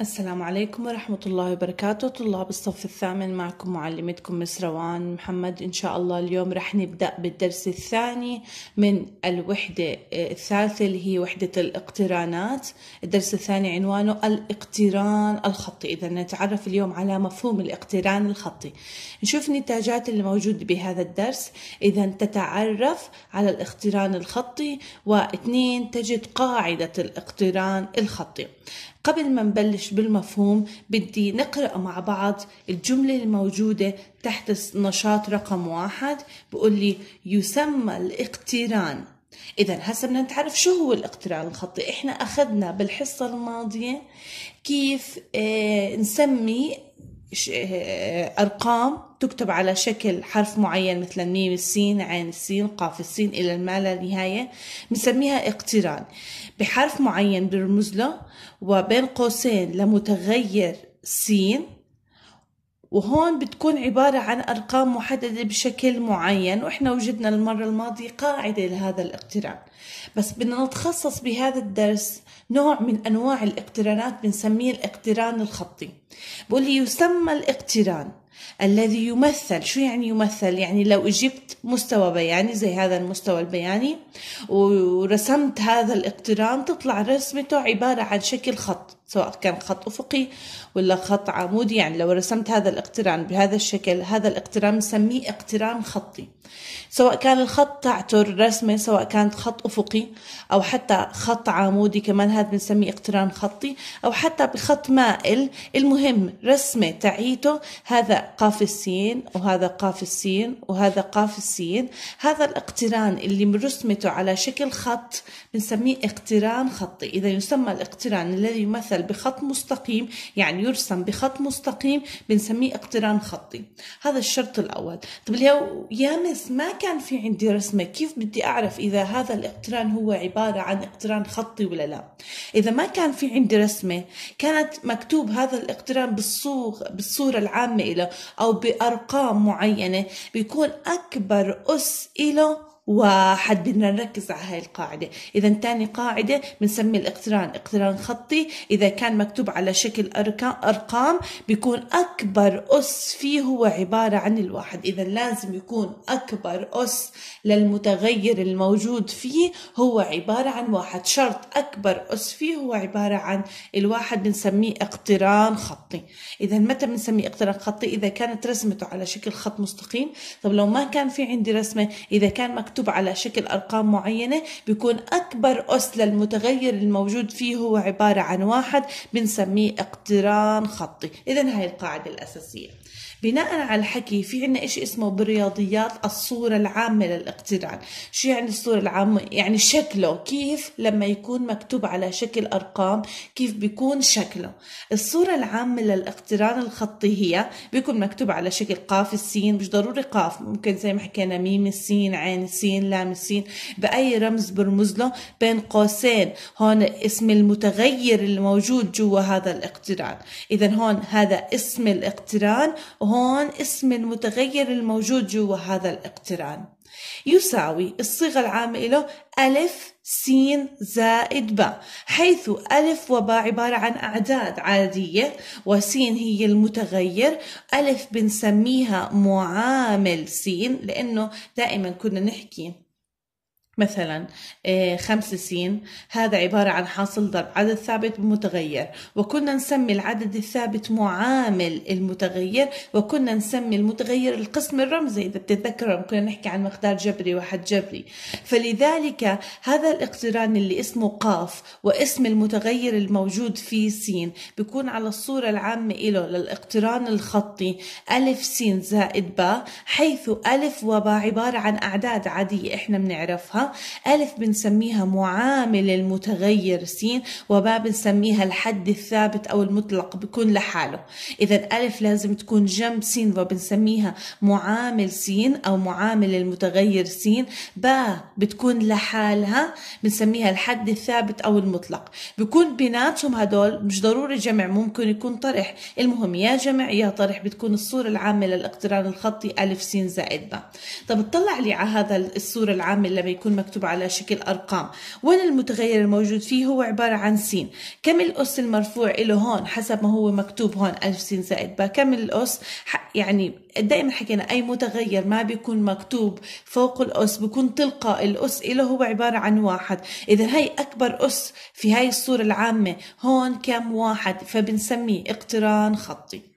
السلام عليكم ورحمة الله وبركاته طلاب الصف الثامن معكم معلمتكم مس روان محمد إن شاء الله اليوم رح نبدأ بالدرس الثاني من الوحدة آه، الثالثة اللي هي وحدة الاقترانات الدرس الثاني عنوانه الاقتران الخطي إذا نتعرف اليوم على مفهوم الاقتران الخطي نشوف النتاجات اللي موجودة بهذا الدرس إذا تتعرف على الاقتران الخطي واثنين تجد قاعدة الاقتران الخطي قبل ما نبلش بالمفهوم بدي نقرأ مع بعض الجملة الموجودة تحت النشاط رقم واحد بقول لي يسمى الاقتران إذا هسا بدنا نتعرف شو هو الاقتران الخطي، إحنا أخذنا بالحصة الماضية كيف آه، نسمي آه، أرقام تكتب على شكل حرف معين مثل الميم السين عين السين قاف السين إلى ما لا نهاية بنسميها اقتران بحرف معين برمز له وبين قوسين لمتغير سين وهون بتكون عبارة عن أرقام محددة بشكل معين وإحنا وجدنا المرة الماضية قاعدة لهذا الاقتران بس بدنا نتخصص بهذا الدرس نوع من أنواع الاقترانات بنسميه الاقتران الخطي بقول لي يسمى الاقتران الذي يمثل شو يعني يمثل يعني لو جبت مستوى بياني زي هذا المستوى البياني ورسمت هذا الاقتران تطلع رسمته عبارة عن شكل خط سواء كان خط أفقي ولا خط عمودي يعني لو رسمت هذا الاقتران بهذا الشكل هذا الاقتران نسميه اقتران خطي سواء كان الخط تاعته الرسمة سواء كانت خط أفقي أو حتى خط عمودي كمان هذا بنسميه اقتران خطي أو حتى بخط مائل المهم رسمة تعيته هذا قاف السين وهذا قاف السين وهذا قاف السين هذا الاقتران اللي رسمته على شكل خط بنسميه اقتران خطي إذا يسمى الاقتران الذي يمثل بخط مستقيم يعني يرسم بخط مستقيم بنسميه اقتران خطي هذا الشرط الأول طب لو يا مس ما كان في عندي رسمة كيف بدي أعرف إذا هذا الاقتران هو عبارة عن اقتران خطي ولا لا إذا ما كان في عندي رسمة كانت مكتوب هذا الاقتران بالصوغ بالصورة العامة له أو بأرقام معينة بيكون أكبر أس إله واحد بدنا نركز على هاي القاعدة إذا تاني قاعدة بنسمي الاقتران اقتران خطي إذا كان مكتوب على شكل أرقام بيكون أكبر أس فيه هو عبارة عن الواحد إذا لازم يكون أكبر أس للمتغير الموجود فيه هو عبارة عن واحد شرط أكبر أس فيه هو عبارة عن الواحد بنسميه اقتران خطي إذا متى بنسميه اقتران خطي إذا كانت رسمته على شكل خط مستقيم طب لو ما كان في عندي رسمة إذا كان مكتوب مكتوب على شكل أرقام معينة بيكون أكبر أس للمتغير الموجود فيه هو عبارة عن واحد بنسميه اقتران خطي إذا هاي القاعدة الأساسية بناء على الحكي في عنا إشي اسمه بالرياضيات الصورة العامة للاقتران شو يعني الصورة العامة يعني شكله كيف لما يكون مكتوب على شكل أرقام كيف بيكون شكله الصورة العامة للاقتران الخطي هي بيكون مكتوب على شكل قاف السين مش ضروري قاف ممكن زي ما حكينا ميم السين عين السين لام السين بأي رمز برمز له بين قوسين هون اسم المتغير الموجود جوا هذا الاقتران إذا هون هذا اسم الاقتران هون اسم المتغير الموجود جوا هذا الاقتران يساوي الصيغة العامة له ألف سين زائد باء حيث ألف وباء عبارة عن أعداد عادية وسين هي المتغير ألف بنسميها معامل سين لأنه دائما كنا نحكي مثلا آه، خمس سين هذا عبارة عن حاصل ضرب عدد ثابت بمتغير وكنا نسمي العدد الثابت معامل المتغير وكنا نسمي المتغير القسم الرمزي إذا بتتذكروا كنا نحكي عن مقدار جبري وحد جبري فلذلك هذا الاقتران اللي اسمه قاف واسم المتغير الموجود في سين بيكون على الصورة العامة له للاقتران الخطي ألف سين زائد با حيث ألف وبا عبارة عن أعداد عادية إحنا بنعرفها ألف بنسميها معامل المتغير س وباء بنسميها الحد الثابت أو المطلق بيكون لحاله إذا ألف لازم تكون جنب س وبنسميها معامل س أو معامل المتغير س باء بتكون لحالها بنسميها الحد الثابت أو المطلق بيكون بيناتهم هدول مش ضروري جمع ممكن يكون طرح المهم يا جمع يا طرح بتكون الصورة العامة للاقتران الخطي ألف س زائد باء طب اطلع لي على هذا الصورة العامة لما يكون مكتوب على شكل أرقام وين المتغير الموجود فيه هو عبارة عن س كم الأس المرفوع له هون حسب ما هو مكتوب هون ألف س زائد با كم الأس يعني دائما حكينا أي متغير ما بيكون مكتوب فوق الأس بيكون تلقى الأس له هو عبارة عن واحد إذا هي أكبر أس في هاي الصورة العامة هون كم واحد فبنسميه اقتران خطي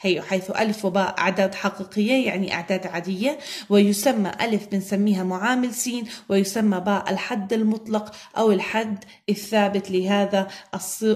هي حيث ألف وباء أعداد حقيقية يعني أعداد عادية ويسمى ألف بنسميها معامل سين ويسمى باء الحد المطلق أو الحد الثابت لهذا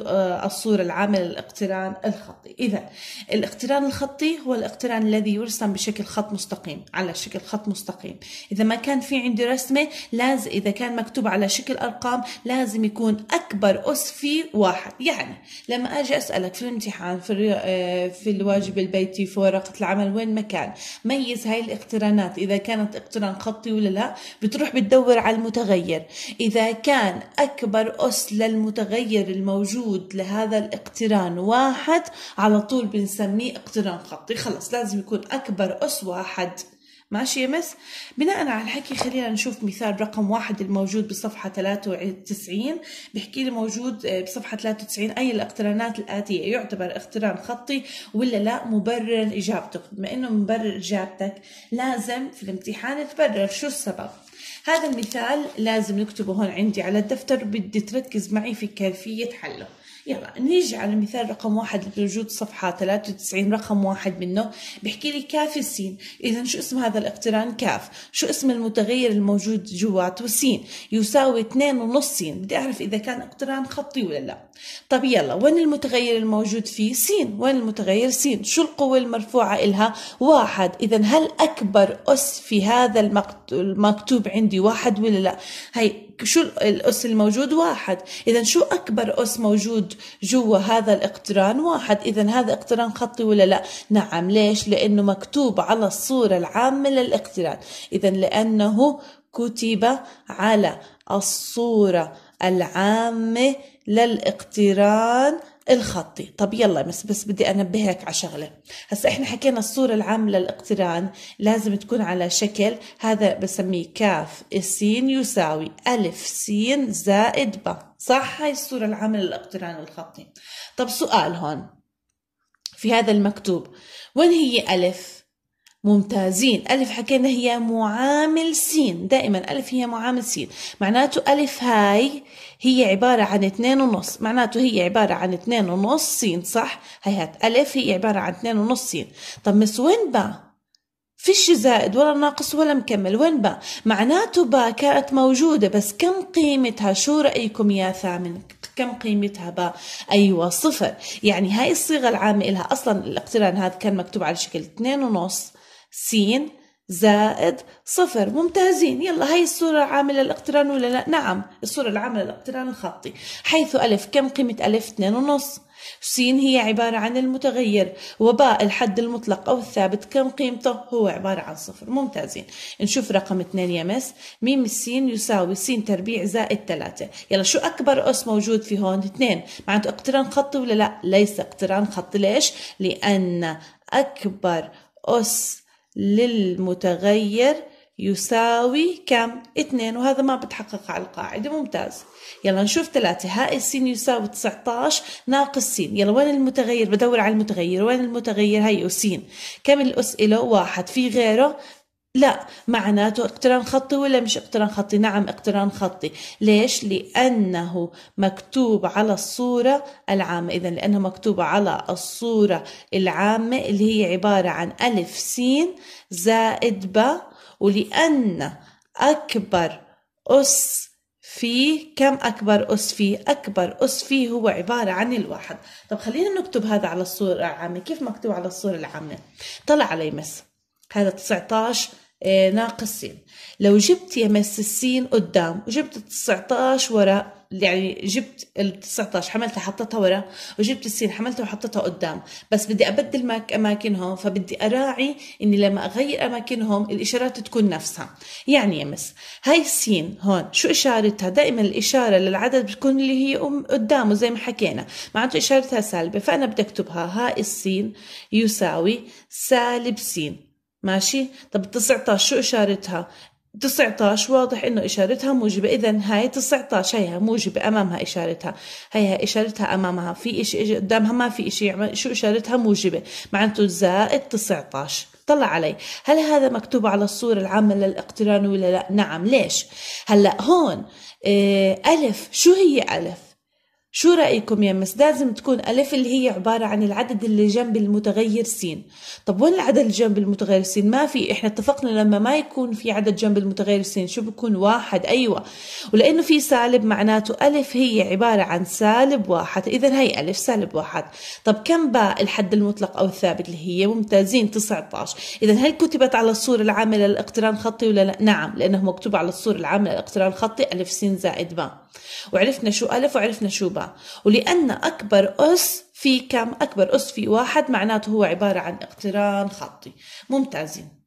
آه، الصورة العامل الاقتران الخطي إذا الاقتران الخطي هو الاقتران الذي يرسم بشكل خط مستقيم على شكل خط مستقيم إذا ما كان في عندي رسمة لازم إذا كان مكتوب على شكل أرقام لازم يكون أكبر أس فيه واحد يعني لما أجي أسألك في الامتحان في, آه، في الواجب الواجب البيتي فورقة العمل وين ما كان ميز هاي الاقترانات إذا كانت اقتران خطي ولا لا بتروح بتدور على المتغير إذا كان أكبر أس للمتغير الموجود لهذا الاقتران واحد على طول بنسميه اقتران خطي خلص لازم يكون أكبر أس واحد ماشي مس بناء على الحكي خلينا نشوف مثال رقم واحد الموجود بصفحة 93 بحكي لي موجود آه، بصفحة 93 أي الاقترانات الآتية يعتبر اقتران خطي ولا لا مبرر إجابتك بما إنه مبرر إجابتك لازم في الامتحان تبرر شو السبب هذا المثال لازم نكتبه هون عندي على الدفتر بدي تركز معي في كيفية حله يلا نيجي على مثال رقم واحد اللي صفحة 93 رقم واحد منه بحكي لي كاف السين إذا شو اسم هذا الاقتران كاف شو اسم المتغير الموجود جواته سين يساوي 2.5 سين بدي أعرف إذا كان اقتران خطي ولا لا طب يلا وين المتغير الموجود فيه سين وين المتغير سين شو القوة المرفوعة إلها واحد إذا هل أكبر أس في هذا المكتوب عندي واحد ولا لا هي شو الأس الموجود واحد إذا شو أكبر أس موجود جوا هذا الاقتران واحد إذا هذا اقتران خطي ولا لا نعم ليش لأنه مكتوب على الصورة العامة للاقتران إذا لأنه كتب على الصورة العامة للاقتران الخطي طب يلا بس بس بدي انبهك على شغله هسا احنا حكينا الصوره العامه للاقتران لازم تكون على شكل هذا بسميه كاف س يساوي الف سين زائد ب صح هاي الصوره العامه للاقتران الخطي طب سؤال هون في هذا المكتوب وين هي الف ممتازين ألف حكينا هي معامل سين دائما ألف هي معامل سين معناته ألف هاي هي عبارة عن اثنين ونص معناته هي عبارة عن اثنين ونص سين صح هيهات ألف هي عبارة عن اثنين ونص سين طب مس وين با فيش زائد ولا ناقص ولا مكمل وين با معناته با كانت موجودة بس كم قيمتها شو رأيكم يا ثامن كم قيمتها با أيوة صفر يعني هاي الصيغة العامة إلها أصلا الاقتران هذا كان مكتوب على شكل اثنين ونص س زائد صفر ممتازين يلا هاي الصورة العاملة الاقتران ولا لا نعم الصورة العاملة الاقتران الخطي حيث ألف كم قيمة ألف اثنين ونص س هي عبارة عن المتغير وباء الحد المطلق أو الثابت كم قيمته هو عبارة عن صفر ممتازين نشوف رقم اثنين يا مس ميم السين يساوي س تربيع زائد ثلاثة يلا شو أكبر أس موجود في هون اثنين معناته اقتران خطي ولا لا ليس اقتران خطي ليش لأن أكبر أس للمتغير يساوي كم؟ اثنين وهذا ما بتحقق على القاعدة ممتاز يلا نشوف ثلاثة هاء السين يساوي 19 ناقص سين يلا وين المتغير؟ بدور على المتغير وين المتغير؟ هاي أسين كم الأس إله؟ واحد في غيره؟ لا معناته اقتران خطي ولا مش اقتران خطي نعم اقتران خطي ليش لأنه مكتوب على الصورة العامة إذا لانه مكتوب على الصورة العامة اللي هي عبارة عن ألف سين زائد ب ولأن أكبر أس في كم أكبر أس فيه أكبر أس فيه هو عبارة عن الواحد طب خلينا نكتب هذا على الصورة العامة كيف مكتوب على الصورة العامة طلع علي مس هذا 19 ناقص س لو جبت يا مس السين قدام وجبت 19 ورا يعني جبت ال 19 حملتها حطيتها ورا وجبت السين حملتها وحطيتها قدام بس بدي ابدل ماك اماكنهم فبدي اراعي اني لما اغير اماكنهم الاشارات تكون نفسها يعني يا مس هاي السين هون شو اشارتها دائما الاشاره للعدد بتكون اللي هي قدامه زي ما حكينا معناته اشارتها سالبه فانا بدي اكتبها هاي السين يساوي سالب سين ماشي طب 19 شو إشارتها 19 واضح انه اشارتها موجبه اذا هاي 19 هيها موجبه امامها اشارتها هيها اشارتها امامها في شيء قدامها ما في شيء يعمل يعني شو اشارتها موجبه معناته زائد 19 طلع علي هل هذا مكتوب على الصورة العامة للاقتران ولا لا نعم ليش هلا هون آه، ألف شو هي ألف شو رأيكم يا مس لازم تكون ألف اللي هي عبارة عن العدد اللي جنب المتغير سين طب وين العدد اللي جنب المتغير سين ما في إحنا اتفقنا لما ما يكون في عدد جنب المتغير سين شو بكون واحد أيوة ولأنه في سالب معناته ألف هي عبارة عن سالب واحد إذا هي ألف سالب واحد طب كم باء الحد المطلق أو الثابت اللي هي ممتازين 19 إذا هل كتبت على الصورة العاملة للاقتران الخطي ولا لا؟ نعم لأنه مكتوب على الصورة العاملة للاقتران الخطي ألف سين زائد باء وعرفنا شو ألف وعرفنا شو باء ولأن أكبر أس في كم أكبر أس في واحد معناته هو عبارة عن اقتران خطي ممتازين